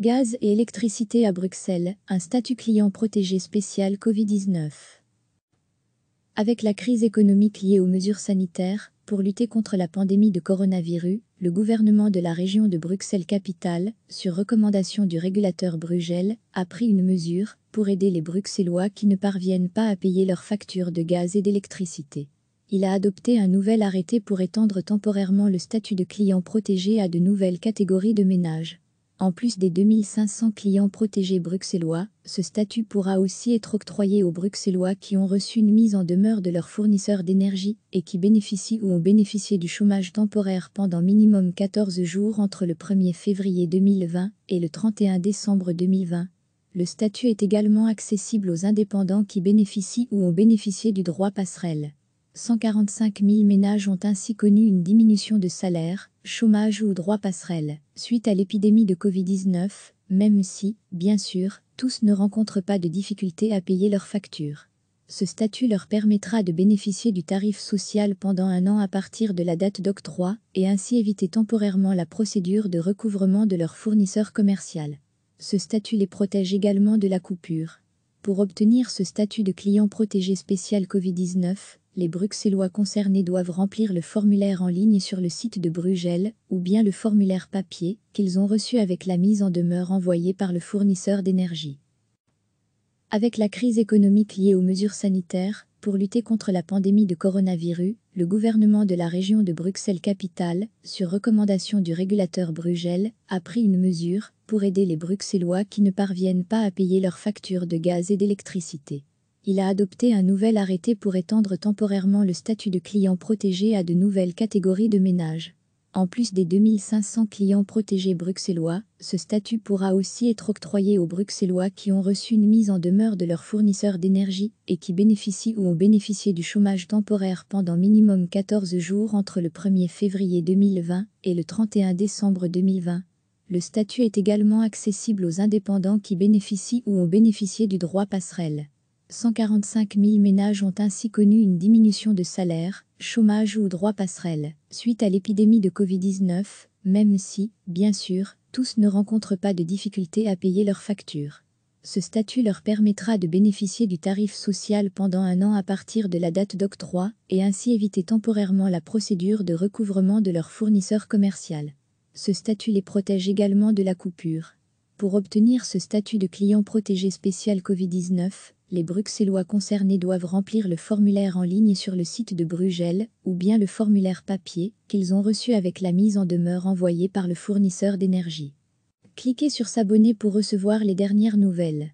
Gaz et électricité à Bruxelles, un statut client protégé spécial Covid-19. Avec la crise économique liée aux mesures sanitaires, pour lutter contre la pandémie de coronavirus, le gouvernement de la région de Bruxelles-Capitale, sur recommandation du régulateur Brugel, a pris une mesure pour aider les Bruxellois qui ne parviennent pas à payer leurs factures de gaz et d'électricité il a adopté un nouvel arrêté pour étendre temporairement le statut de client protégé à de nouvelles catégories de ménages. En plus des 2500 clients protégés bruxellois, ce statut pourra aussi être octroyé aux Bruxellois qui ont reçu une mise en demeure de leur fournisseur d'énergie et qui bénéficient ou ont bénéficié du chômage temporaire pendant minimum 14 jours entre le 1er février 2020 et le 31 décembre 2020. Le statut est également accessible aux indépendants qui bénéficient ou ont bénéficié du droit passerelle. 145 000 ménages ont ainsi connu une diminution de salaire, chômage ou droit passerelle, suite à l'épidémie de Covid-19, même si, bien sûr, tous ne rencontrent pas de difficultés à payer leurs factures. Ce statut leur permettra de bénéficier du tarif social pendant un an à partir de la date d'octroi et ainsi éviter temporairement la procédure de recouvrement de leur fournisseur commercial. Ce statut les protège également de la coupure. Pour obtenir ce statut de client protégé spécial Covid-19, les Bruxellois concernés doivent remplir le formulaire en ligne sur le site de Brugel ou bien le formulaire papier qu'ils ont reçu avec la mise en demeure envoyée par le fournisseur d'énergie. Avec la crise économique liée aux mesures sanitaires, pour lutter contre la pandémie de coronavirus, le gouvernement de la région de Bruxelles-Capitale, sur recommandation du régulateur Brugel, a pris une mesure pour aider les Bruxellois qui ne parviennent pas à payer leurs factures de gaz et d'électricité il a adopté un nouvel arrêté pour étendre temporairement le statut de client protégé à de nouvelles catégories de ménages. En plus des 2500 clients protégés bruxellois, ce statut pourra aussi être octroyé aux bruxellois qui ont reçu une mise en demeure de leur fournisseur d'énergie et qui bénéficient ou ont bénéficié du chômage temporaire pendant minimum 14 jours entre le 1er février 2020 et le 31 décembre 2020. Le statut est également accessible aux indépendants qui bénéficient ou ont bénéficié du droit passerelle. 145 000 ménages ont ainsi connu une diminution de salaire, chômage ou droit passerelle, suite à l'épidémie de Covid-19, même si, bien sûr, tous ne rencontrent pas de difficultés à payer leurs factures. Ce statut leur permettra de bénéficier du tarif social pendant un an à partir de la date d'octroi et ainsi éviter temporairement la procédure de recouvrement de leur fournisseur commercial. Ce statut les protège également de la coupure. Pour obtenir ce statut de client protégé spécial Covid-19, les Bruxellois concernés doivent remplir le formulaire en ligne sur le site de Brugel ou bien le formulaire papier qu'ils ont reçu avec la mise en demeure envoyée par le fournisseur d'énergie. Cliquez sur S'abonner pour recevoir les dernières nouvelles.